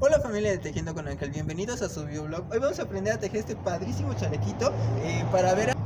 Hola familia de Tejiendo con Ángel, bienvenidos a su blog Hoy vamos a aprender a tejer este padrísimo chalequito eh, para ver... A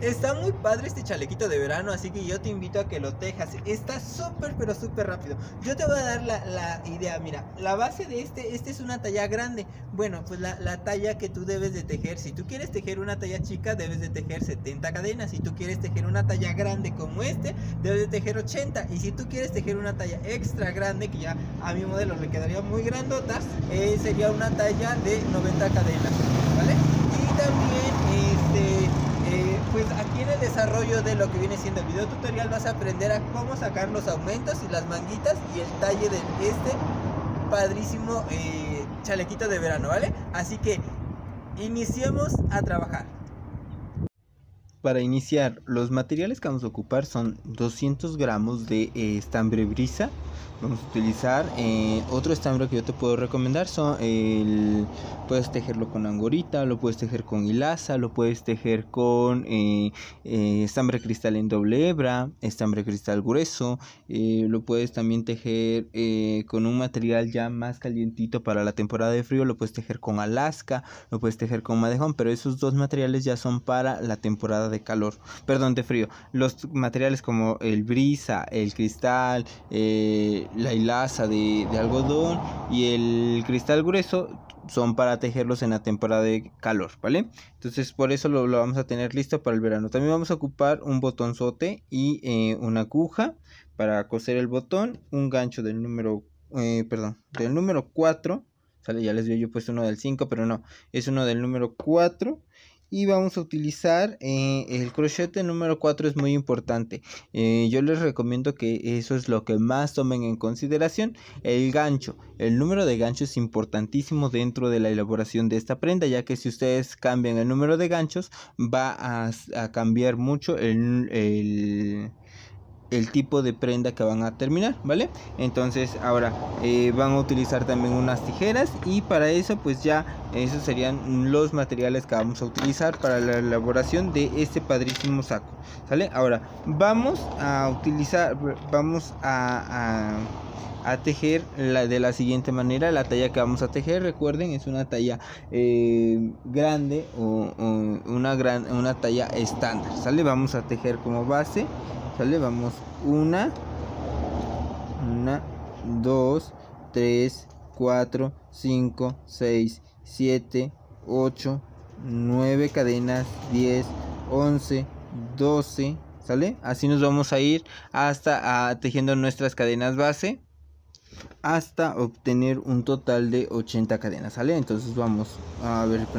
Está muy padre este chalequito de verano, así que yo te invito a que lo tejas. Está súper, pero súper rápido. Yo te voy a dar la, idea, mira, la base de este, este es una talla grande. Bueno, pues la, talla que tú debes de tejer, si tú quieres tejer una talla chica, debes de tejer 70 cadenas. Si tú quieres tejer una talla grande como este, debes de tejer 80. Y si tú quieres tejer una talla extra grande, que ya a mi modelo le quedaría muy grandota, eh, sería una talla de 90 cadenas, ¿vale? desarrollo de lo que viene siendo el video tutorial vas a aprender a cómo sacar los aumentos y las manguitas y el talle de este padrísimo eh, chalequito de verano, ¿vale? Así que iniciemos a trabajar para iniciar, los materiales que vamos a ocupar son 200 gramos de eh, estambre brisa. Vamos a utilizar eh, otro estambre que yo te puedo recomendar. Son puedes tejerlo con angorita, lo puedes tejer con hilaza, lo puedes tejer con eh, estambre cristal en doble hebra, estambre cristal grueso. lo puedes también tejer con un material ya más calientito para la temporada de frío. Lo puedes tejer con Alaska, lo puedes tejer con madejón. Pero esos dos materiales ya son para la temporada de de calor, perdón, de frío. Los materiales como el brisa, el cristal, eh, la hilaza de, algodón y el cristal grueso son para tejerlos en la temporada de calor, ¿vale? Entonces por eso lo, vamos a tener listo para el verano. También vamos a ocupar un botonzote y eh, una aguja para coser el botón, un gancho del número, eh, perdón, del número 4, Ya les veo yo puesto uno del 5, pero no, es uno del número 4 y vamos a utilizar eh, el crochet número 4 es muy importante eh, yo les recomiendo que eso es lo que más tomen en consideración el gancho el número de ganchos es importantísimo dentro de la elaboración de esta prenda ya que si ustedes cambian el número de ganchos va a, cambiar mucho el el tipo de prenda que van a terminar, ¿vale? Entonces ahora eh, van a utilizar también unas tijeras y para eso pues ya esos serían los materiales que vamos a utilizar para la elaboración de este padrísimo saco, ¿sale? Ahora vamos a utilizar, vamos a, tejer la, de la siguiente manera la talla que vamos a tejer recuerden es una talla eh, grande o, una una talla estándar sale vamos a tejer como base Sale, vamos. 1 2 3 4 5 6 7 8 9 cadenas, 10 11 12. ¿Sale? Así nos vamos a ir hasta ah, tejiendo nuestras cadenas base hasta obtener un total de 80 cadenas, ¿sale? Entonces vamos a ver qué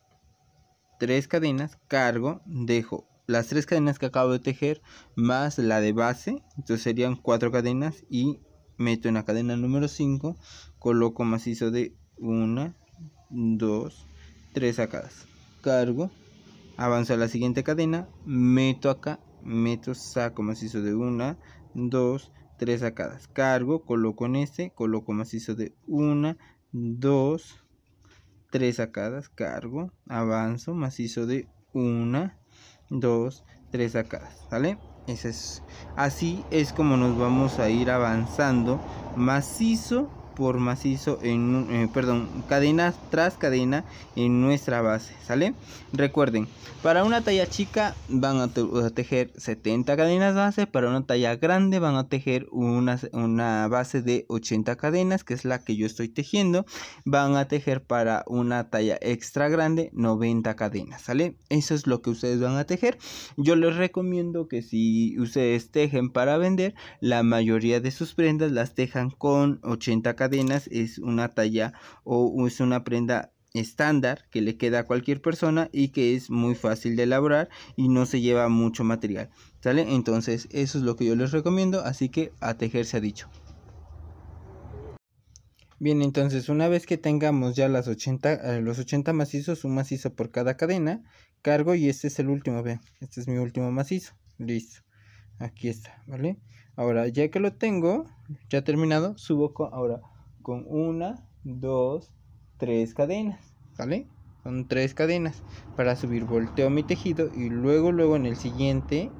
tres cadenas, cargo, dejo las tres cadenas que acabo de tejer más la de base, entonces serían cuatro cadenas y meto en la cadena número 5, coloco macizo de 1, 2, 3 sacadas, cargo, avanzo a la siguiente cadena, meto acá, meto, saco macizo de 1, 2, 3 sacadas, cargo, coloco en este, coloco macizo de 1, 2, 3 sacadas, cargo, avanzo, macizo de 1, 2, 3 sacadas, ¿vale? Ese es, así es como nos vamos a ir avanzando macizo por macizo en eh, perdón cadena tras cadena en nuestra base sale recuerden para una talla chica van a, tejer 70 cadenas base para una talla grande van a tejer una, una, base de 80 cadenas que es la que yo estoy tejiendo van a tejer para una talla extra grande 90 cadenas sale eso es lo que ustedes van a tejer yo les recomiendo que si ustedes tejen para vender la mayoría de sus prendas las tejan con 80 cadenas cadenas es una talla o es una prenda estándar que le queda a cualquier persona y que es muy fácil de elaborar y no se lleva mucho material. ¿Sale? Entonces eso es lo que yo les recomiendo, así que a tejer se ha dicho. Bien, entonces una vez que tengamos ya las 80, eh, los 80 macizos, un macizo por cada cadena, cargo y este es el último, vean, este es mi último macizo, listo, aquí está, ¿vale? Ahora, ya que lo tengo, ya terminado, subo ahora con una, dos, tres cadenas. ¿Vale? Son tres cadenas. Para subir volteo mi tejido y luego, luego en el siguiente,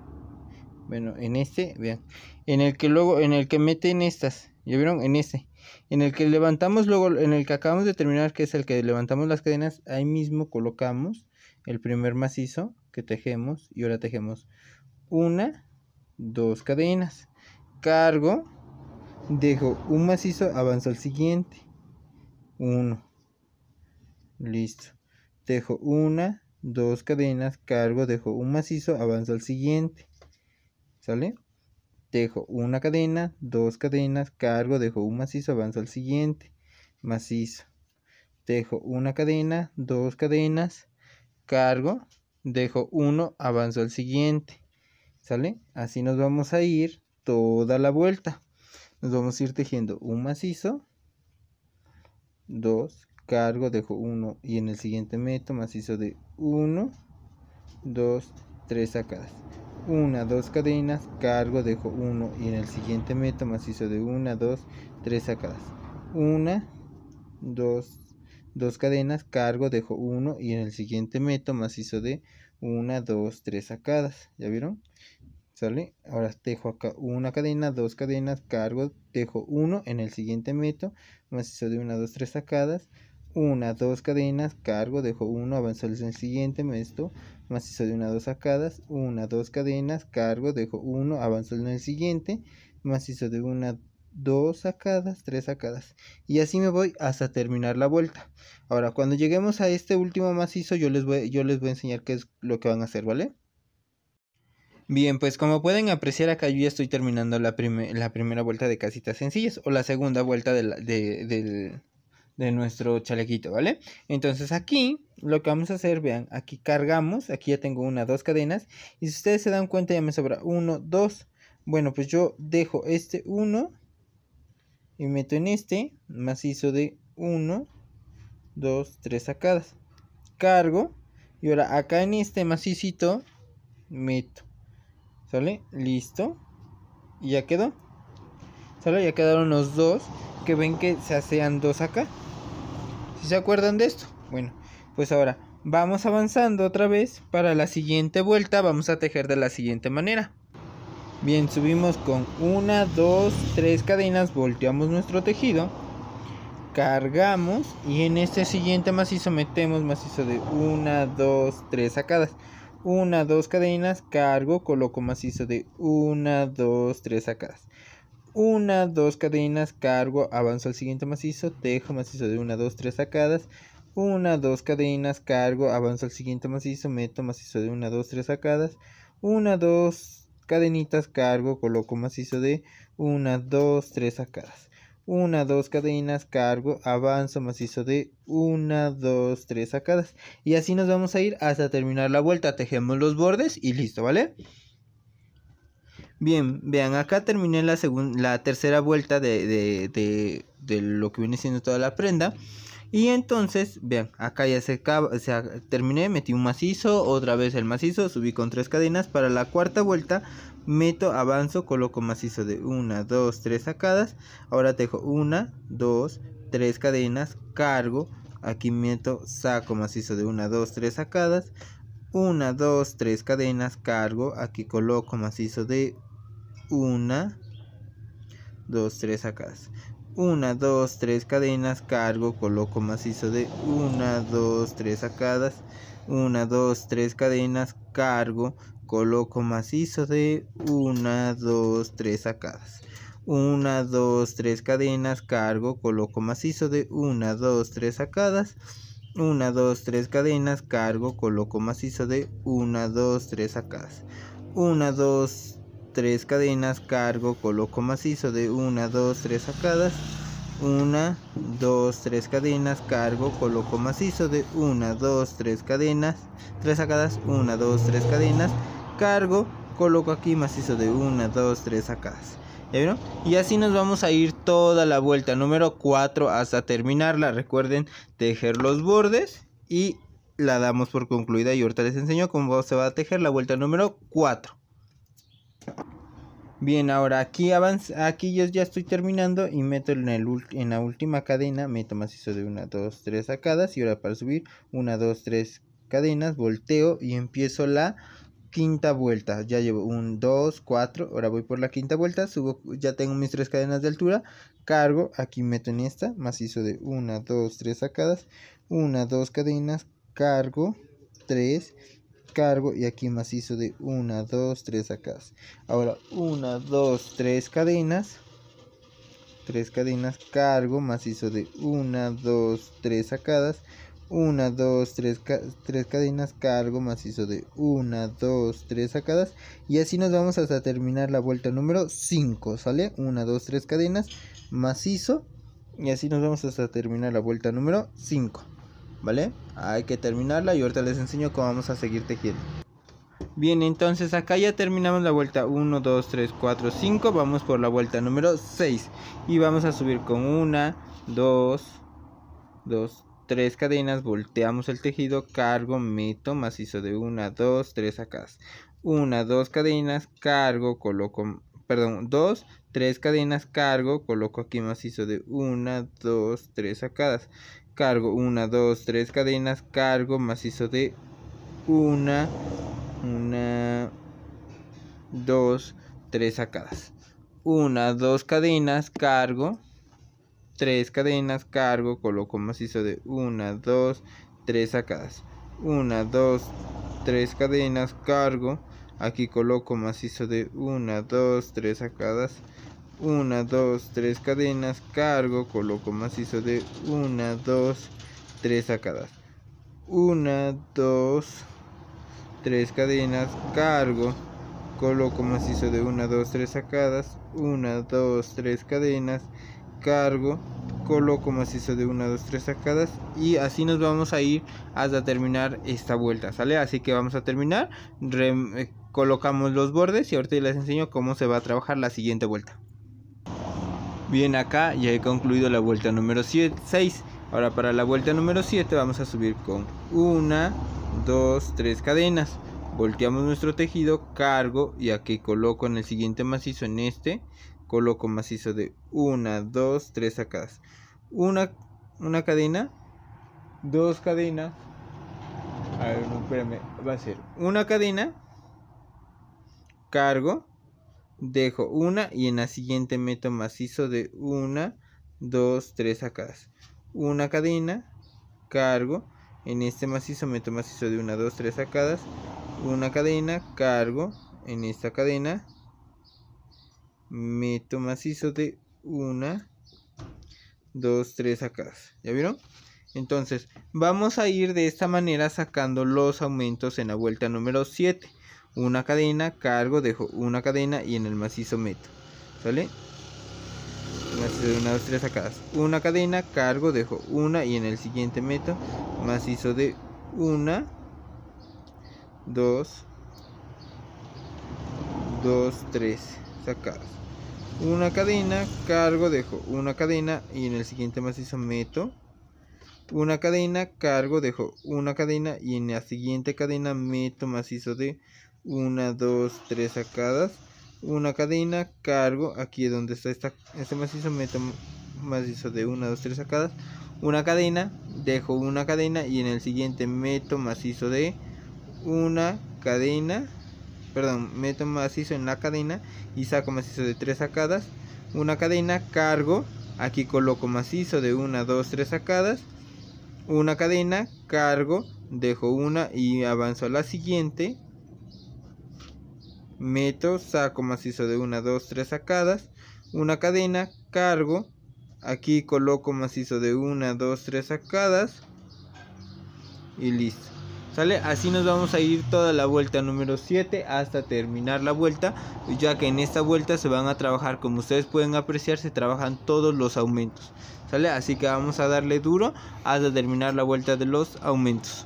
bueno, en este, vean, en el que luego, en el que meten estas, ¿ya vieron? En este. En el que levantamos luego, en el que acabamos de terminar, que es el que levantamos las cadenas, ahí mismo colocamos el primer macizo que tejemos y ahora tejemos una, dos cadenas. Cargo dejo un macizo, avanzo al siguiente. uno Listo. Dejo una, dos cadenas, cargo, dejo un macizo, avanzo al siguiente. ¿Sale? Dejo una cadena, dos cadenas, cargo, dejo un macizo, avanzo al siguiente. Macizo. Dejo una cadena, dos cadenas, cargo, dejo uno, avanzo al siguiente. ¿Sale? Así nos vamos a ir toda la vuelta nos vamos a ir tejiendo un macizo, 2 cargo, dejo 1 y en el siguiente meto macizo de 1, 2, 3 sacadas. 1, 2 cadenas, cargo, dejo 1 y en el siguiente meto macizo de 1, 2, 3 sacadas. 1, 2, 2 cadenas, cargo, dejo 1 y en el siguiente meto macizo de 1, 2, 3 sacadas. ¿Ya vieron? Ahora dejo acá una cadena, dos cadenas, cargo, dejo uno, en el siguiente meto, macizo de una, dos, tres sacadas, una, dos cadenas, cargo, dejo uno, avanzo en el siguiente meto, macizo de una, dos sacadas, una, dos cadenas, cargo, dejo uno, avanzo en el siguiente, macizo de una, dos sacadas, tres sacadas. Y así me voy hasta terminar la vuelta. Ahora, cuando lleguemos a este último macizo, yo les voy, yo les voy a enseñar qué es lo que van a hacer, ¿vale? Bien, pues como pueden apreciar acá yo ya estoy terminando la, la primera vuelta de casitas sencillas o la segunda vuelta de, nuestro chalequito, ¿vale? Entonces aquí lo que vamos a hacer, vean, aquí cargamos, aquí ya tengo una, dos cadenas y si ustedes se dan cuenta ya me sobra uno, dos. Bueno, pues yo dejo este uno y meto en este macizo de uno, dos, tres sacadas. Cargo y ahora acá en este macizo. meto ¿Sale? Listo. Y ya quedó. ¿Sale? Ya quedaron los dos. Que ven que se hacían dos acá. si se acuerdan de esto? Bueno, pues ahora vamos avanzando otra vez. Para la siguiente vuelta vamos a tejer de la siguiente manera. Bien, subimos con una, dos, tres cadenas. Volteamos nuestro tejido. Cargamos. Y en este siguiente macizo metemos macizo de una, dos, tres sacadas. 1, 2 cadenas, cargo, coloco macizo de 1, 2, 3 sacadas. 1, 2 cadenas, cargo, avanzo al siguiente macizo, tejo macizo de 1, 2, 3 sacadas. 1, 2 cadenas, cargo, avanzo al siguiente macizo, meto macizo de 1, 2, 3 sacadas. 1, 2 cadenitas, cargo, coloco macizo de 1, 2, 3 sacadas una, dos cadenas, cargo, avanzo macizo de una, dos, tres sacadas. Y así nos vamos a ir hasta terminar la vuelta. Tejemos los bordes y listo, ¿vale? Bien, vean, acá terminé la, la tercera vuelta de, de, lo que viene siendo toda la prenda. Y entonces, vean, acá ya se, acaba, terminé, metí un macizo, otra vez el macizo, subí con tres cadenas. Para la cuarta vuelta meto, avanzo, coloco macizo de 1, 2, 3 sacadas, ahora tengo 1, 2, 3 cadenas, cargo, aquí meto, saco macizo de 1, 2, 3 sacadas, 1, 2, 3 cadenas, cargo, aquí coloco macizo de 1, 2, 3 sacadas. 1, 2, 3 cadenas, cargo, coloco macizo de 1, 2, 3 sacadas, 1, 2, 3 cadenas, cargo, coloco macizo de 1, 2, 3 sacadas. 1, 2, 3 cadenas, cargo, coloco macizo de 1, 2, 3 sacadas. 1, 2, 3 cadenas, cargo, coloco macizo de 1, 2, 3 sacadas. 1, 2, 3 cadenas, cargo, coloco macizo de 1, 2, 3 sacadas. 1, 2, 3 cadenas, cargo, coloco macizo de 1, 2, 3 cadenas, 3 sacadas, 1, 2, 3 cadenas cargo, coloco aquí macizo de 1, 2, 3 sacadas. ¿Ya vieron? Y así nos vamos a ir toda la vuelta número 4 hasta terminarla. Recuerden tejer los bordes y la damos por concluida. Y ahorita les enseño cómo se va a tejer la vuelta número 4. Bien, ahora aquí aquí yo ya estoy terminando y meto en, en la última cadena, meto macizo de 1, 2, 3 sacadas y ahora para subir 1, 2, 3 cadenas, volteo y empiezo la quinta vuelta. Ya llevo un 2, 4. Ahora voy por la quinta vuelta. Subo, ya tengo mis tres cadenas de altura. Cargo, aquí meto en esta. Macizo de 1, 2, 3 sacadas. 1, 2 cadenas. Cargo, 3. Cargo y aquí macizo de 1, 2, 3 sacadas. Ahora 1, 2, 3 cadenas. 3 cadenas. Cargo, macizo de 1, 2, 3 sacadas. 1, 2, 3, cadenas, cargo macizo de 1, 2, 3 sacadas. Y así nos vamos hasta terminar la vuelta número 5, ¿sale? 1, 2, 3 cadenas, macizo. Y así nos vamos hasta terminar la vuelta número 5, ¿vale? Hay que terminarla y ahorita les enseño cómo vamos a seguir tejiendo. Bien, entonces acá ya terminamos la vuelta 1, 2, 3, 4, 5. Vamos por la vuelta número 6. Y vamos a subir con 1, 2, 2, 3 cadenas volteamos el tejido, cargo, meto, macizo de 1, 2, 3 acá. 1, 2 cadenas, cargo, coloco, perdón, 2, 3 cadenas, cargo, coloco aquí macizo de 1, 2, 3 sacadas. Cargo 1, 2, 3 cadenas, cargo, macizo de 1, 1, 2, 3 sacadas. 1, 2 cadenas, cargo. 3 cadenas, cargo, coloco macizo de 1, 2, 3 sacadas. 1, 2, 3 cadenas, cargo. Aquí coloco macizo de 1, 2, 3 sacadas. 1, 2, 3 cadenas, cargo, coloco macizo de 1, 2, 3 sacadas. 1, 2, 3 cadenas, cargo, coloco macizo de 1, 2, 3 sacadas. 1, 2, 3 cadenas, cargo coloco macizo de 1, 2, 3 sacadas y así nos vamos a ir hasta terminar esta vuelta, ¿sale? Así que vamos a terminar, eh, colocamos los bordes y ahorita les enseño cómo se va a trabajar la siguiente vuelta. Bien, acá ya he concluido la vuelta número 6. Ahora para la vuelta número 7 vamos a subir con una 2, 3 cadenas. Volteamos nuestro tejido, cargo y aquí coloco en el siguiente macizo en este coloco macizo de 1, 2, 3 sacadas. Una, una cadena, dos cadenas. A ver, no, espérame, va a ser una cadena, cargo, dejo una y en la siguiente meto macizo de 1, 2, 3 sacadas. Una cadena, cargo, en este macizo meto macizo de 1, 2, 3 sacadas. Una cadena, cargo, en esta cadena, meto macizo de una, dos, tres sacadas ¿Ya vieron? Entonces, vamos a ir de esta manera sacando los aumentos en la vuelta número 7. Una cadena, cargo, dejo una cadena y en el macizo meto. ¿Sale? Macizo de una, dos, tres sacadas. Una cadena, cargo, dejo una y en el siguiente meto. Macizo de una, dos, dos, tres sacadas una cadena, cargo, dejo una cadena y en el siguiente macizo meto una cadena, cargo, dejo una cadena y en la siguiente cadena meto macizo de 1, 2, 3 sacadas, una cadena, cargo, aquí donde está esta, este macizo, meto macizo de 1, 2, 3 sacadas, una cadena, dejo una cadena y en el siguiente meto macizo de una cadena perdón, meto macizo en la cadena y saco macizo de 3 sacadas, una cadena, cargo, aquí coloco macizo de 1, 2, 3 sacadas, una cadena, cargo, dejo una y avanzo a la siguiente, meto, saco macizo de 1, 2, 3 sacadas, una cadena, cargo, aquí coloco macizo de 1, 2, 3 sacadas y listo. ¿Sale? Así nos vamos a ir toda la vuelta número 7 hasta terminar la vuelta, ya que en esta vuelta se van a trabajar, como ustedes pueden apreciar, se trabajan todos los aumentos. ¿Sale? Así que vamos a darle duro hasta terminar la vuelta de los aumentos.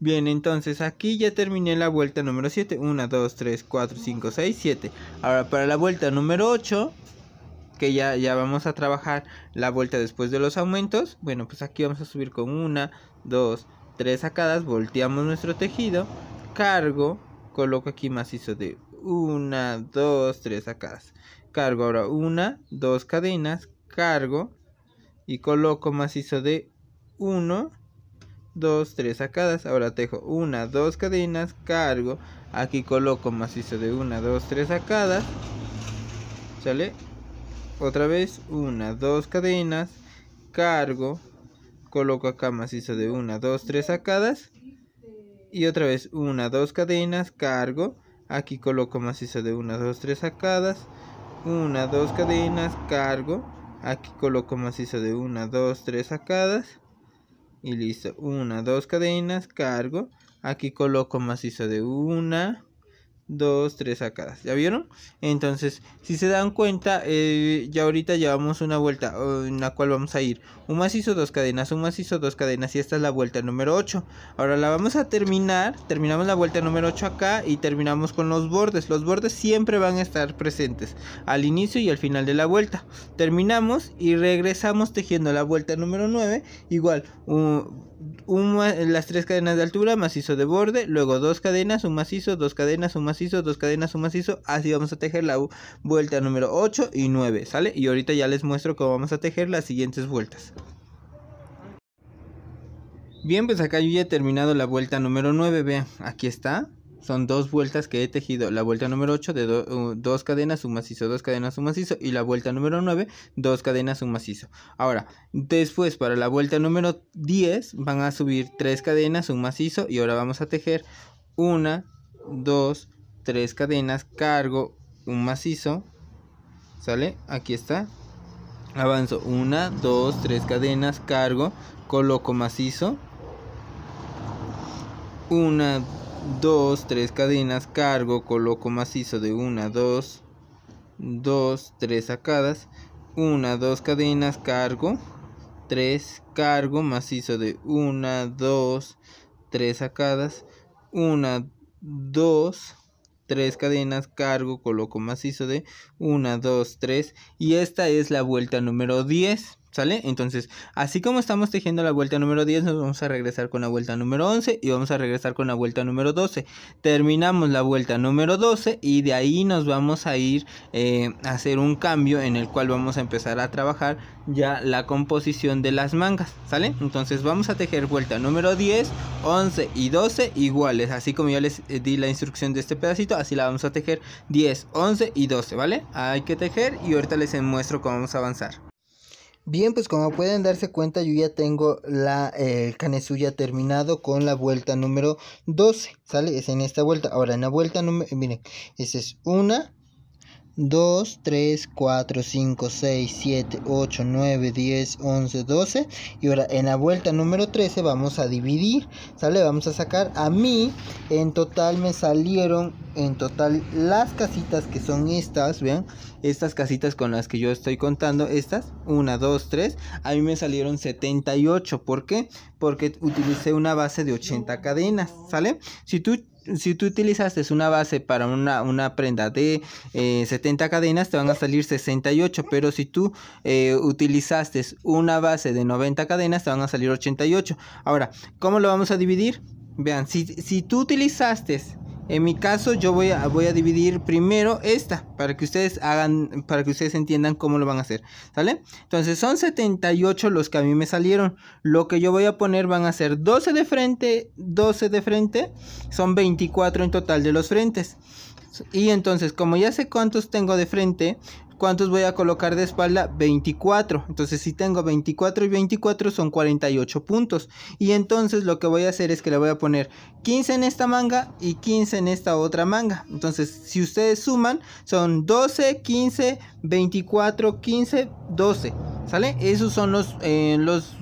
Bien, entonces aquí ya terminé la vuelta número 7. 1, 2, 3, 4, 5, 6, 7. Ahora para la vuelta número 8, que ya, ya vamos a trabajar la vuelta después de los aumentos. Bueno, pues aquí vamos a subir con 1, 2, 3. 3 sacadas volteamos nuestro tejido, cargo, coloco aquí macizo de 1, 2, 3 sacadas. Cargo ahora 1, 2 cadenas, cargo y coloco macizo de 1, 2, 3 sacadas. Ahora tejo 1, 2 cadenas, cargo, aquí coloco macizo de 1, 2, 3 sacadas. ¿Sale? Otra vez 1, 2 cadenas, cargo, coloco acá macizo de 1, 2, 3 sacadas y otra vez 1, 2 cadenas, cargo, aquí coloco macizo de 1, 2, 3 sacadas, 1, 2 cadenas, cargo, aquí coloco macizo de 1, 2, 3 sacadas y listo, 1, 2 cadenas, cargo, aquí coloco macizo de 1, dos, tres sacadas. ¿Ya vieron? Entonces, si se dan cuenta, eh, ya ahorita llevamos una vuelta en la cual vamos a ir un macizo, dos cadenas, un macizo, dos cadenas. Y esta es la vuelta número 8. Ahora la vamos a terminar. Terminamos la vuelta número 8 acá y terminamos con los bordes. Los bordes siempre van a estar presentes al inicio y al final de la vuelta. Terminamos y regresamos tejiendo la vuelta número 9. Igual, un las tres cadenas de altura, macizo de borde, luego dos cadenas, un macizo, dos cadenas, un macizo, dos cadenas, un macizo. Así vamos a tejer la vuelta número 8 y 9, ¿sale? Y ahorita ya les muestro cómo vamos a tejer las siguientes vueltas. Bien, pues acá yo ya he terminado la vuelta número 9, vean, aquí está son dos vueltas que he tejido. La vuelta número 8 de uh, dos cadenas, un macizo, dos cadenas, un macizo. Y la vuelta número 9, dos cadenas, un macizo. Ahora, después para la vuelta número 10 van a subir tres cadenas, un macizo. Y ahora vamos a tejer una, dos, tres cadenas, cargo, un macizo. ¿Sale? Aquí está. Avanzo una, dos, tres cadenas, cargo, coloco macizo. Una, 2, 3 cadenas, cargo, coloco macizo de 1, 2, 2, 3 sacadas, 1, 2 cadenas, cargo, 3, cargo, macizo de 1, 2, 3 sacadas, 1, 2, 3 cadenas, cargo, coloco macizo de 1, 2, 3 y esta es la vuelta número 10. ¿Sale? Entonces, así como estamos tejiendo la vuelta número 10, nos vamos a regresar con la vuelta número 11 y vamos a regresar con la vuelta número 12. Terminamos la vuelta número 12 y de ahí nos vamos a ir eh, a hacer un cambio en el cual vamos a empezar a trabajar ya la composición de las mangas, ¿sale? Entonces vamos a tejer vuelta número 10, 11 y 12 iguales, así como ya les eh, di la instrucción de este pedacito, así la vamos a tejer 10, 11 y 12, ¿vale? Hay que tejer y ahorita les muestro cómo vamos a avanzar. Bien, pues como pueden darse cuenta, yo ya tengo la eh, canesuya terminado con la vuelta número 12, ¿sale? Es en esta vuelta. Ahora, en la vuelta número, miren, esa es una, 2, 3, 4, 5, 6, 7, 8, 9, 10, 11, 12. Y ahora en la vuelta número 13 vamos a dividir, ¿sale? Vamos a sacar a mí. En total me salieron, en total las casitas que son estas, vean. Estas casitas con las que yo estoy contando, estas, 1, 2, 3. A mí me salieron 78. ¿Por qué? Porque utilicé una base de 80 cadenas, ¿sale? Si tú si tú utilizaste una base para una, prenda de 70 eh, cadenas, te van a salir 68, pero si tú eh, utilizaste una base de 90 cadenas, te van a salir 88. Ahora, ¿cómo lo vamos a dividir? Vean, si, si tú utilizaste en mi caso yo voy a, voy a dividir primero esta para que ustedes hagan, para que ustedes entiendan cómo lo van a hacer, ¿sale? Entonces son 78 los que a mí me salieron. Lo que yo voy a poner van a ser 12 de frente, 12 de frente, son 24 en total de los frentes. Y entonces como ya sé cuántos tengo de frente, ¿Cuántos voy a colocar de espalda? 24. Entonces si tengo 24 y 24 son 48 puntos. Y entonces lo que voy a hacer es que le voy a poner 15 en esta manga y 15 en esta otra manga. Entonces si ustedes suman son 12, 15, 24, 15, 12. ¿Sale? Esos son los, eh, los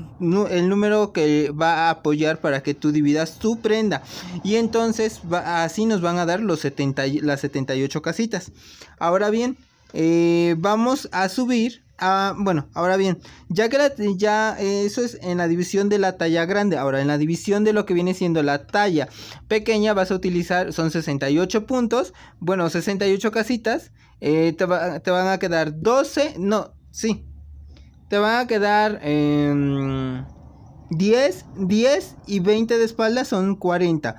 el número que va a apoyar para que tú dividas tu prenda. Y entonces así nos van a dar los 70, las 78 casitas. Ahora bien, eh, vamos a subir a, bueno, ahora bien, ya que ya eh, eso es en la división de la talla grande, ahora en la división de lo que viene siendo la talla pequeña vas a utilizar, son 68 puntos, bueno, 68 casitas, eh, te, te, van a quedar 12, no, sí, te van a quedar... 10, em, 10 y 20 de espalda son 40.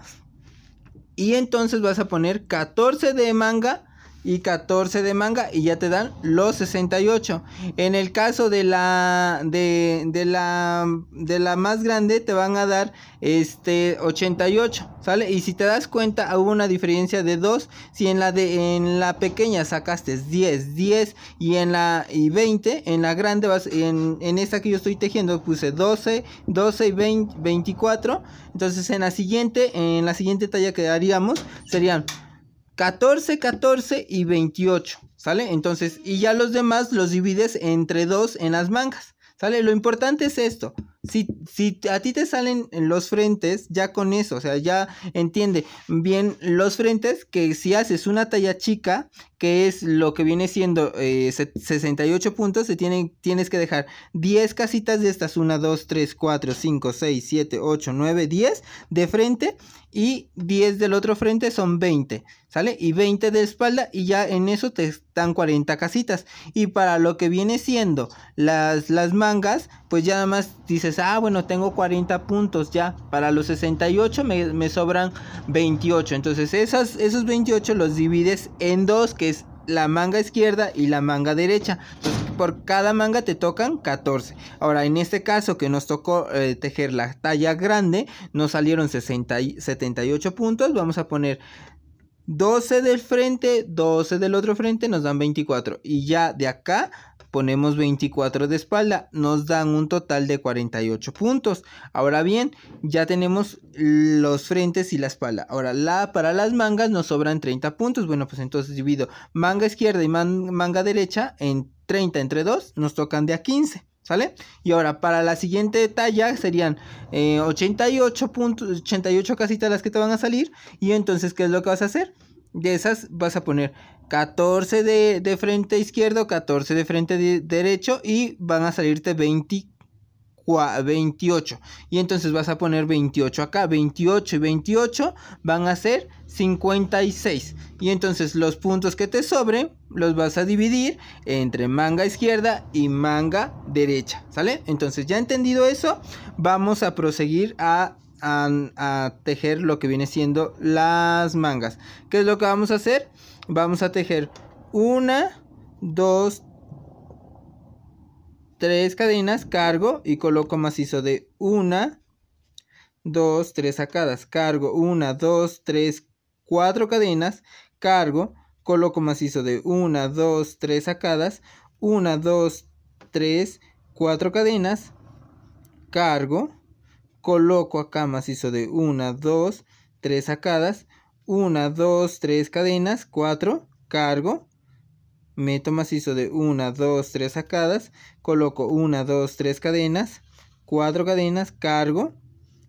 Y entonces vas a poner 14 de manga y 14 de manga y ya te dan los 68. En el caso de la de, la de la más grande te van a dar este 88, ¿sale? Y si te das cuenta hubo una diferencia de 2, si en la de en la pequeña sacaste 10, 10 y en la y 20, en la grande vas en en esta que yo estoy tejiendo puse 12, 12 y 20, 24. Entonces en la siguiente en la siguiente talla que haríamos serían 14, 14 y 28, ¿sale? Entonces, y ya los demás los divides entre dos en las mangas, ¿sale? Lo importante es esto, si, a ti te salen los frentes, ya con eso, o sea, ya entiende bien los frentes, que si haces una talla chica, que es lo que viene siendo 68 eh, puntos, se tienen, tienes que dejar 10 casitas de estas, 1, 2, 3, 4, 5, 6, 7, 8, 9, 10 de frente y 10 del otro frente son 20, ¿sale? Y 20 de espalda y ya en eso te están 40 casitas. Y para lo que viene siendo las, las mangas, pues ya nada más dices, ah, bueno, tengo 40 puntos ya. Para los 68 me, me sobran 28. Entonces esas, esos 28 los divides en dos, que es la manga izquierda y la manga derecha. Entonces, por cada manga te tocan 14. Ahora, en este caso que nos tocó eh, tejer la talla grande, nos salieron 60 78 puntos. Vamos a poner 12 del frente, 12 del otro frente, nos dan 24. Y ya de acá ponemos 24 de espalda, nos dan un total de 48 puntos. Ahora bien, ya tenemos los frentes y la espalda. Ahora, la, para las mangas nos sobran 30 puntos. Bueno, pues entonces divido manga izquierda y manga derecha en 30 entre 2, nos tocan de a 15. ¿Sale? Y ahora, para la siguiente talla serían 88 eh, puntos, 88 casitas las que te van a salir. Y entonces, ¿qué es lo que vas a hacer? de esas vas a poner 14 de, frente izquierdo, 14 de frente derecho y van a salirte 28. Y entonces vas a poner 28 acá, 28 y 28 van a ser 56. Y entonces los puntos que te sobren los vas a dividir entre manga izquierda y manga derecha, ¿sale? Entonces ya entendido eso, vamos a proseguir a a, tejer lo que viene siendo las mangas. ¿Qué es lo que vamos a hacer? Vamos a tejer una, dos, tres cadenas, cargo y coloco macizo de una, dos, tres sacadas, cargo una, dos, tres, cuatro cadenas, cargo, coloco macizo de una, dos, tres sacadas, una, dos, tres, cuatro cadenas, cargo coloco acá macizo de 1, 2, 3 sacadas, 1, 2, 3 cadenas, 4, cargo, meto macizo de 1, 2, 3 sacadas, coloco 1, 2, 3 cadenas, 4 cadenas, cargo,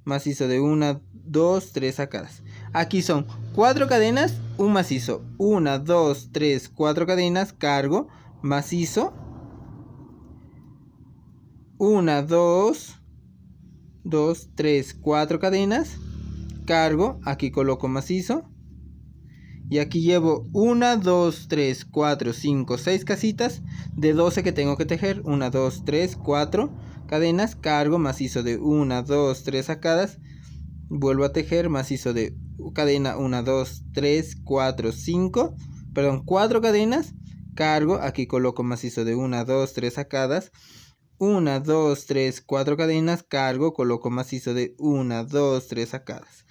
macizo de 1, 2, 3 sacadas. Aquí son 4 cadenas, un macizo, 1, 2, 3, 4 cadenas, cargo, macizo, 1, 2, 2, 3, 4 cadenas, cargo, aquí coloco macizo, y aquí llevo 1, 2, 3, 4, 5, 6 casitas de 12 que tengo que tejer. 1, 2, 3, 4 cadenas, cargo macizo de 1, 2, 3 sacadas. Vuelvo a tejer macizo de cadena 1, 2, 3, 4, 5. Perdón, 4 cadenas, cargo. Aquí coloco macizo de 1, 2, 3 sacadas. 1, 2, 3, 4 cadenas, cargo, coloco macizo de 1, 2, 3 sacadas.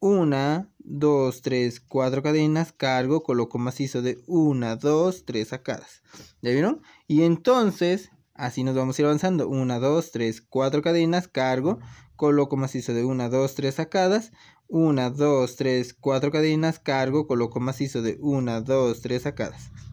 1, 2, 3, 4 cadenas, cargo, coloco macizo de 1, 2, 3 sacadas. ¿Ya vieron? Y entonces, así nos vamos a ir avanzando. 1, 2, 3, 4 cadenas, cargo, coloco macizo de 1, 2, 3 sacadas. 1, 2, 3, 4 cadenas, cargo, coloco macizo de 1, 2, 3 sacadas.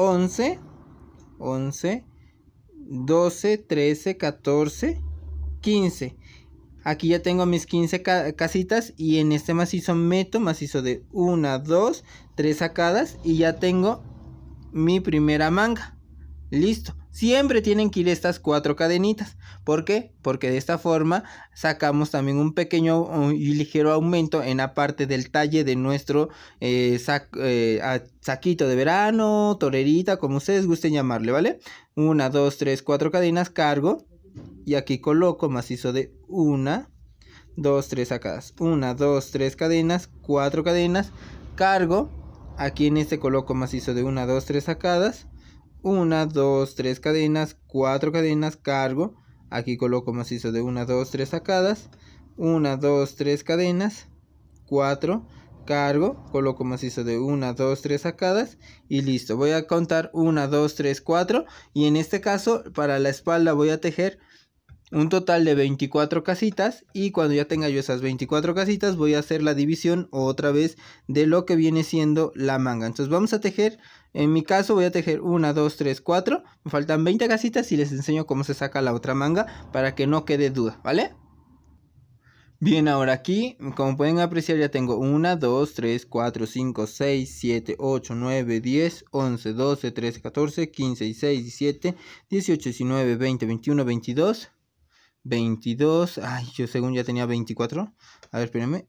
11, 11, 12, 13, 14, 15. Aquí ya tengo mis 15 casitas y en este macizo meto macizo de 1, 2, 3 sacadas y ya tengo mi primera manga. Listo. Siempre tienen que ir estas cuatro cadenitas. ¿Por qué? Porque de esta forma sacamos también un pequeño y ligero aumento en la parte del talle de nuestro eh, eh, saquito de verano, torerita, como ustedes gusten llamarle, ¿vale? Una, dos, tres, cuatro cadenas, cargo. Y aquí coloco macizo de una, dos, tres sacadas. Una, dos, tres cadenas, cuatro cadenas, cargo. Aquí en este coloco macizo de una, dos, tres sacadas 1, 2, 3 cadenas, 4 cadenas, cargo. Aquí coloco macizo de 1, 2, 3 sacadas. 1, 2, 3 cadenas, 4, cargo. Coloco macizo de 1, 2, 3 sacadas y listo. Voy a contar 1, 2, 3, 4. Y en este caso, para la espalda voy a tejer un total de 24 casitas. Y cuando ya tenga yo esas 24 casitas, voy a hacer la división otra vez de lo que viene siendo la manga. Entonces vamos a tejer... En mi caso voy a tejer 1, 2, 3, 4. Me faltan 20 casitas y les enseño cómo se saca la otra manga para que no quede duda, ¿vale? Bien, ahora aquí, como pueden apreciar, ya tengo 1, 2, 3, 4, 5, 6, 7, 8, 9, 10, 11, 12, 13, 14, 15, 16, 17, 18, 19, 20, 21, 22, 22. Ay, yo según ya tenía 24. A ver, espérenme.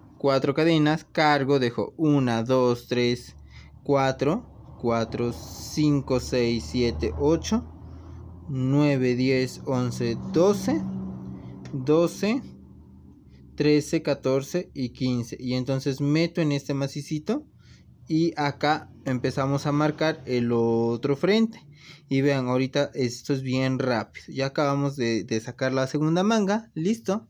cuatro cadenas, cargo, dejo 1, 2, 3, 4, 4, 5, 6, 7, 8, 9, 10, 11, 12, 12, 13, 14 y 15. Y entonces meto en este macicito y acá empezamos a marcar el otro frente. Y vean, ahorita esto es bien rápido. Ya acabamos de, de sacar la segunda manga, listo.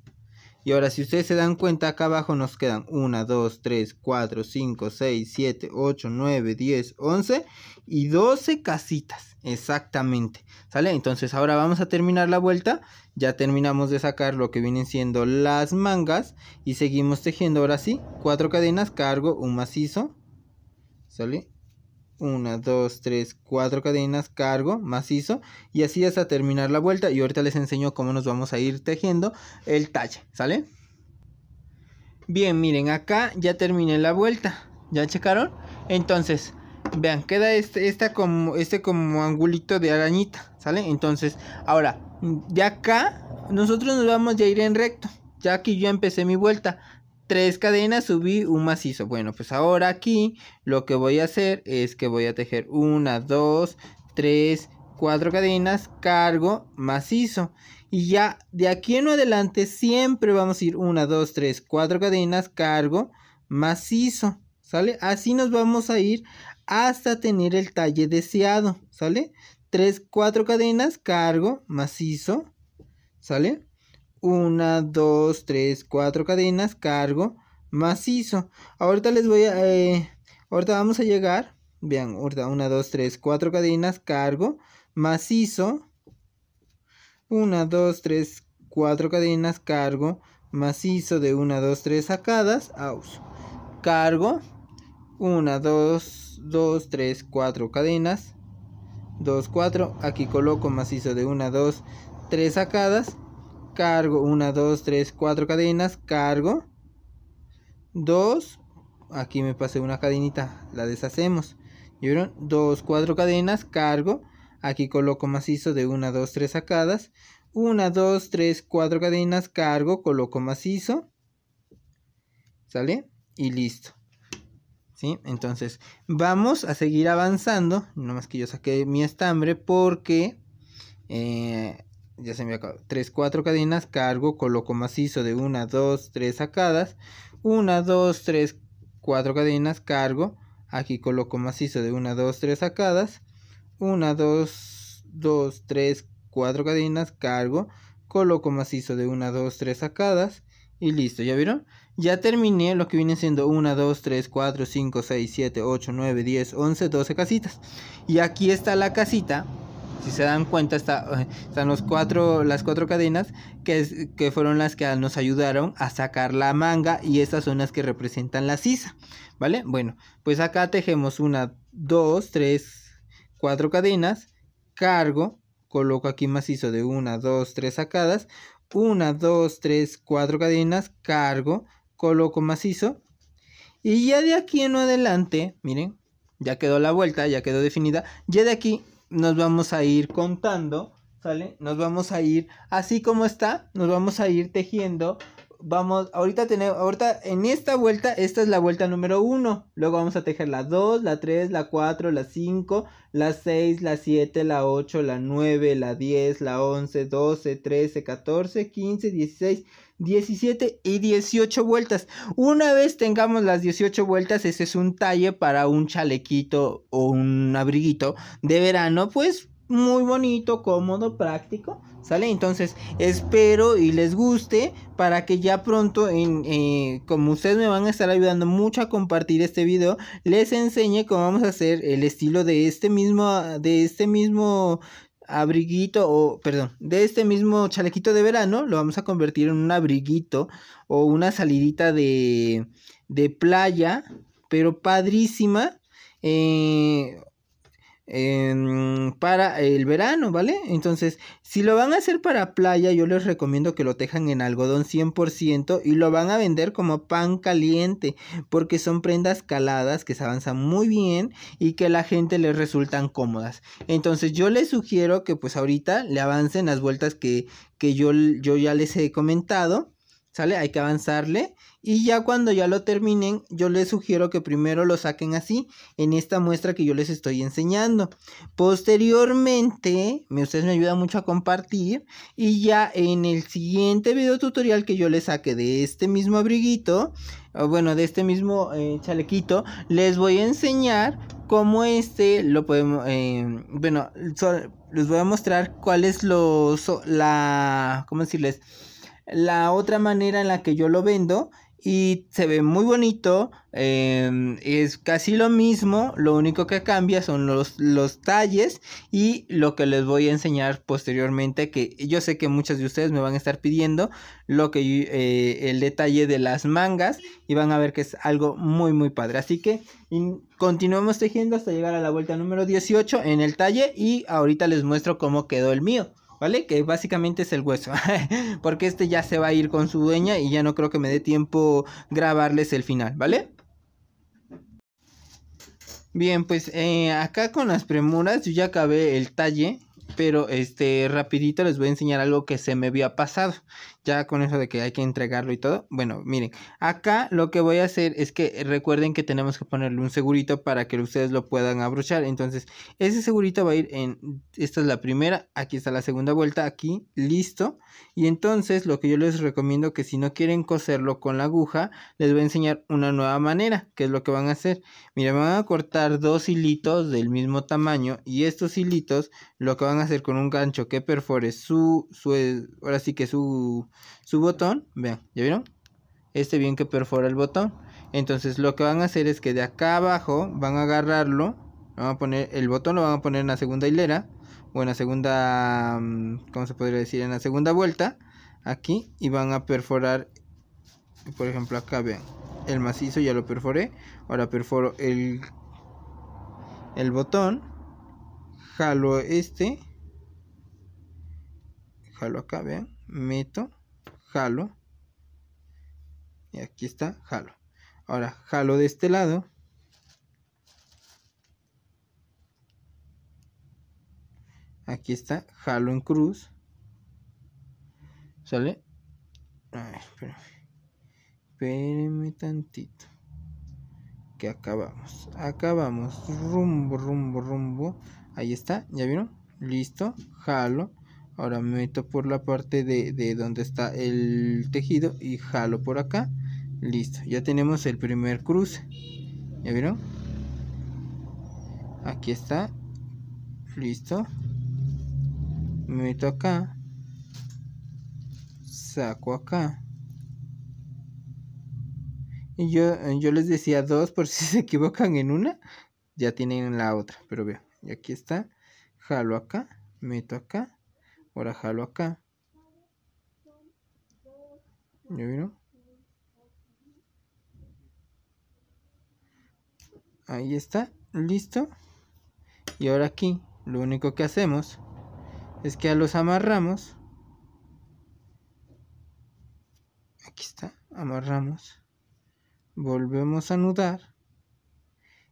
Y ahora si ustedes se dan cuenta, acá abajo nos quedan 1, 2, 3, 4, 5, 6, 7, 8, 9, 10, 11 y 12 casitas. Exactamente. ¿Sale? Entonces ahora vamos a terminar la vuelta. Ya terminamos de sacar lo que vienen siendo las mangas. Y seguimos tejiendo ahora sí. 4 cadenas, cargo, un macizo. ¿Sale? 1, dos, tres, cuatro cadenas, cargo, macizo y así hasta terminar la vuelta y ahorita les enseño cómo nos vamos a ir tejiendo el talle, ¿sale? Bien, miren, acá ya terminé la vuelta, ¿ya checaron? Entonces, vean, queda este, como, este como angulito de arañita, ¿sale? Entonces, ahora, de acá nosotros nos vamos a ir en recto, ya que yo empecé mi vuelta, tres cadenas subí un macizo. Bueno, pues ahora aquí lo que voy a hacer es que voy a tejer una, dos, tres, cuatro cadenas, cargo, macizo. Y ya de aquí en adelante siempre vamos a ir una, dos, tres, cuatro cadenas, cargo, macizo. ¿Sale? Así nos vamos a ir hasta tener el talle deseado. ¿Sale? Tres, cuatro cadenas, cargo, macizo. ¿Sale? 1, 2, 3, 4 cadenas, cargo, macizo. Ahorita les voy a... Eh, ahorita vamos a llegar. Bien, ahorita 1, 2, 3, 4 cadenas, cargo, macizo. 1, 2, 3, 4 cadenas, cargo, macizo de 1, 2, 3 sacadas, aus. Cargo. 1, 2, 2, 3, 4 cadenas. 2, 4. Aquí coloco macizo de 1, 2, 3 sacadas cargo 1, 2, 3, 4 cadenas, cargo 2, aquí me pasé una cadenita, la deshacemos. ¿Y vieron? 2, 4 cadenas, cargo, aquí coloco macizo de 1, 2, 3 sacadas, 1, 2, 3, 4 cadenas, cargo, coloco macizo, ¿sale? Y listo. ¿Sí? Entonces, vamos a seguir avanzando, nomás que yo saqué mi estambre porque... Eh, ya se me acabó, 3, 4 cadenas, cargo, coloco macizo de 1, 2, 3 sacadas, 1, 2, 3, 4 cadenas, cargo, aquí coloco macizo de 1, 2, 3 sacadas, 1, 2, 2, 3, 4 cadenas, cargo, coloco macizo de 1, 2, 3 sacadas y listo, ¿ya vieron? Ya terminé lo que viene siendo 1, 2, 3, 4, 5, 6, 7, 8, 9, 10, 11, 12 casitas. Y aquí está la casita si se dan cuenta, eh, están los cuatro, las cuatro cadenas que, que fueron las que nos ayudaron a sacar la manga y estas son las que representan la sisa, ¿vale? Bueno, pues acá tejemos una, dos, tres, cuatro cadenas, cargo, coloco aquí macizo de una, dos, tres sacadas, una, dos, tres, cuatro cadenas, cargo, coloco macizo y ya de aquí en adelante, miren, ya quedó la vuelta, ya quedó definida. Ya de aquí nos vamos a ir contando, ¿sale? Nos vamos a ir así como está, nos vamos a ir tejiendo. Vamos, ahorita tenemos, ahorita en esta vuelta, esta es la vuelta número 1. Luego vamos a tejer la 2, la 3, la 4, la 5, la 6, la 7, la 8, la 9, la 10, la 11, 12, 13, 14, 15, 16, 17 y 18 vueltas. Una vez tengamos las 18 vueltas, ese es un talle para un chalequito o un abriguito de verano, pues muy bonito, cómodo, práctico. ¿Sale? Entonces, espero y les guste para que ya pronto, en, eh, como ustedes me van a estar ayudando mucho a compartir este video, les enseñe cómo vamos a hacer el estilo de este mismo, de este mismo abriguito o, perdón, de este mismo chalequito de verano lo vamos a convertir en un abriguito o una salidita de, de playa, pero padrísima. Eh, para el verano, ¿vale? Entonces, si lo van a hacer para playa, yo les recomiendo que lo tejan en algodón 100% y lo van a vender como pan caliente, porque son prendas caladas que se avanzan muy bien y que a la gente les resultan cómodas. Entonces, yo les sugiero que pues ahorita le avancen las vueltas que, que yo, yo ya les he comentado, ¿sale? Hay que avanzarle. Y ya cuando ya lo terminen, yo les sugiero que primero lo saquen así, en esta muestra que yo les estoy enseñando. Posteriormente, ustedes me ayudan mucho a compartir. Y ya en el siguiente video tutorial que yo les saque de este mismo abriguito, bueno, de este mismo eh, chalequito, les voy a enseñar cómo este lo podemos, eh, bueno, les voy a mostrar cuál es lo. la, ¿cómo decirles? la otra manera en la que yo lo vendo y se ve muy bonito. Em, es casi lo mismo, lo único que cambia son los, los talles y lo que les voy a enseñar posteriormente, que yo sé que muchas de ustedes me van a estar pidiendo lo que eh, el detalle de las mangas y van a ver que es algo muy muy padre. Así que continuamos tejiendo hasta llegar a la vuelta número 18 en el talle y ahorita les muestro cómo quedó el mío. ¿vale? Que básicamente es el hueso, porque este ya se va a ir con su dueña y ya no creo que me dé tiempo grabarles el final, ¿vale? Bien, pues eh, acá con las premuras yo ya acabé el talle, pero este rapidito les voy a enseñar algo que se me había pasado ya con eso de que hay que entregarlo y todo. Bueno, miren, acá lo que voy a hacer es que eh, recuerden que tenemos que ponerle un segurito para que ustedes lo puedan abrochar. Entonces, ese segurito va a ir en, esta es la primera, aquí está la segunda vuelta, aquí, listo. Y entonces lo que yo les recomiendo que si no quieren coserlo con la aguja, les voy a enseñar una nueva manera, que es lo que van a hacer. Miren, van a cortar dos hilitos del mismo tamaño y estos hilitos lo que van a hacer con un gancho que perfore su, su ahora sí que su su botón, vean, ¿ya vieron? Este bien que perfora el botón. Entonces lo que van a hacer es que de acá abajo van a agarrarlo, van a poner el botón lo van a poner en la segunda hilera o en la segunda, mm, ¿cómo se podría decir? En la segunda vuelta, aquí y van a perforar, por ejemplo acá vean, el macizo ya lo perforé, ahora perforo el, el botón, jalo este, jalo acá vean, meto jalo. Y aquí está, jalo. Ahora, jalo de este lado. Aquí está, jalo en cruz. ¿Sale? Ay, ver, tantito. Que acabamos. Acabamos. Rumbo, rumbo, rumbo. Ahí está, ¿ya vieron? Listo, jalo. Ahora meto por la parte de, donde está el tejido y jalo por acá. Listo, ya tenemos el primer cruce. ¿Ya vieron? Aquí está. Listo. meto acá. Saco acá. Y yo, yo les decía dos por si se equivocan en una. Ya tienen la otra, pero veo. Y aquí está. Jalo acá. Meto acá. Ahora jalo acá. ¿Ya vieron? Ahí está, listo. Y ahora aquí, lo único que hacemos es que los amarramos. Aquí está, amarramos. Volvemos a anudar.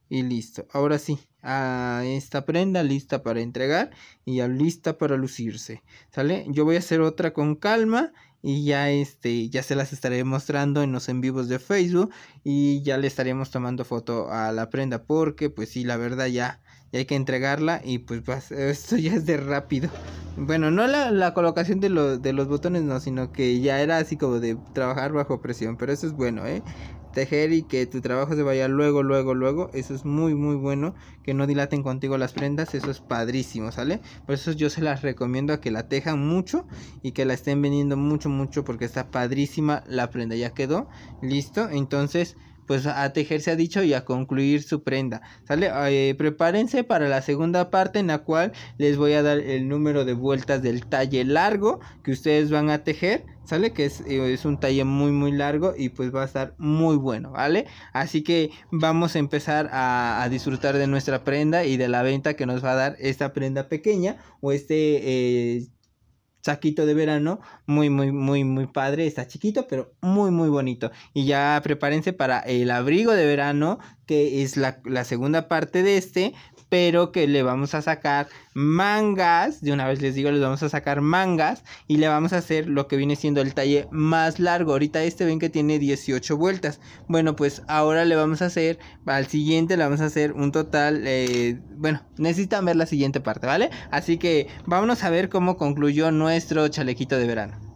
Y listo, ahora sí a esta prenda lista para entregar y ya lista para lucirse, ¿sale? Yo voy a hacer otra con calma y ya este ya se las estaré mostrando en los en vivos de Facebook y ya le estaremos tomando foto a la prenda porque pues sí la verdad ya, hay que entregarla y pues esto ya es de rápido bueno no la, colocación de, de los botones no sino que ya era así como de trabajar bajo presión pero eso es bueno eh tejer y que tu trabajo se vaya luego, luego, luego. Eso es muy, muy bueno. Que no dilaten contigo las prendas. Eso es padrísimo, ¿sale? Por eso yo se las recomiendo a que la tejan mucho y que la estén vendiendo mucho, mucho porque está padrísima la prenda. Ya quedó listo. Entonces pues a tejer se ha dicho y a concluir su prenda. ¿Sale? Eh, prepárense para la segunda parte en la cual les voy a dar el número de vueltas del talle largo que ustedes van a tejer. ¿Sale? Que es, eh, un talle muy muy largo y pues va a estar muy bueno, ¿vale? Así que vamos a empezar a, disfrutar de nuestra prenda y de la venta que nos va a dar esta prenda pequeña o este... Eh, saquito de verano muy, muy, muy, muy padre. Está chiquito, pero muy, muy bonito. Y ya prepárense para el abrigo de verano, que es la, la segunda parte de este, pero que le vamos a sacar mangas, de una vez les digo, les vamos a sacar mangas y le vamos a hacer lo que viene siendo el talle más largo. Ahorita este ven que tiene 18 vueltas. Bueno, pues ahora le vamos a hacer, al siguiente le vamos a hacer un total, eh, bueno, necesitan ver la siguiente parte, ¿vale? Así que vámonos a ver cómo concluyó nuestro chalequito de verano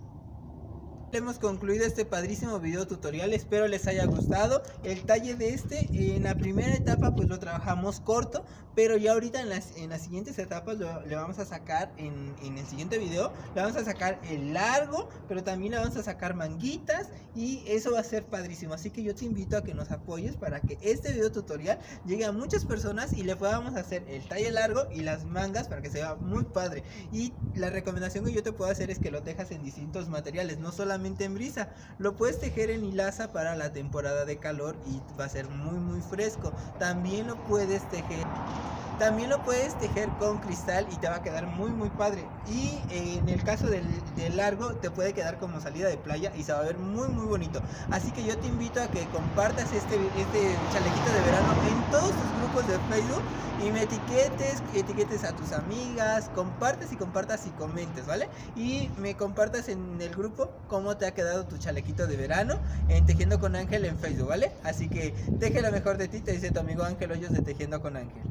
hemos concluido este padrísimo video tutorial, espero les haya gustado. El talle de este, en la primera etapa pues lo trabajamos corto, pero ya ahorita en las, en las siguientes etapas lo, le vamos a sacar, en, en, el siguiente video, le vamos a sacar el largo, pero también le vamos a sacar manguitas y eso va a ser padrísimo. Así que yo te invito a que nos apoyes para que este video tutorial llegue a muchas personas y le podamos hacer el talle largo y las mangas para que se vea muy padre. Y la recomendación que yo te puedo hacer es que lo dejas en distintos materiales, no solamente en brisa. Lo puedes tejer en hilaza para la temporada de calor y va a ser muy muy fresco. También lo puedes tejer. También lo puedes tejer con cristal y te va a quedar muy muy padre. Y eh, en el caso del, largo te puede quedar como salida de playa y se va a ver muy muy bonito. Así que yo te invito a que compartas este, este chalequito de verano en todos tus grupos de Facebook y me etiquetes, etiquetes a tus amigas, compartes y compartas y comentes, ¿vale? Y me compartas en el grupo cómo te ha quedado tu chalequito de verano en Tejiendo con Ángel en Facebook, ¿vale? Así que teje lo mejor de ti, te dice tu amigo Ángel Hoyos de Tejiendo con Ángel.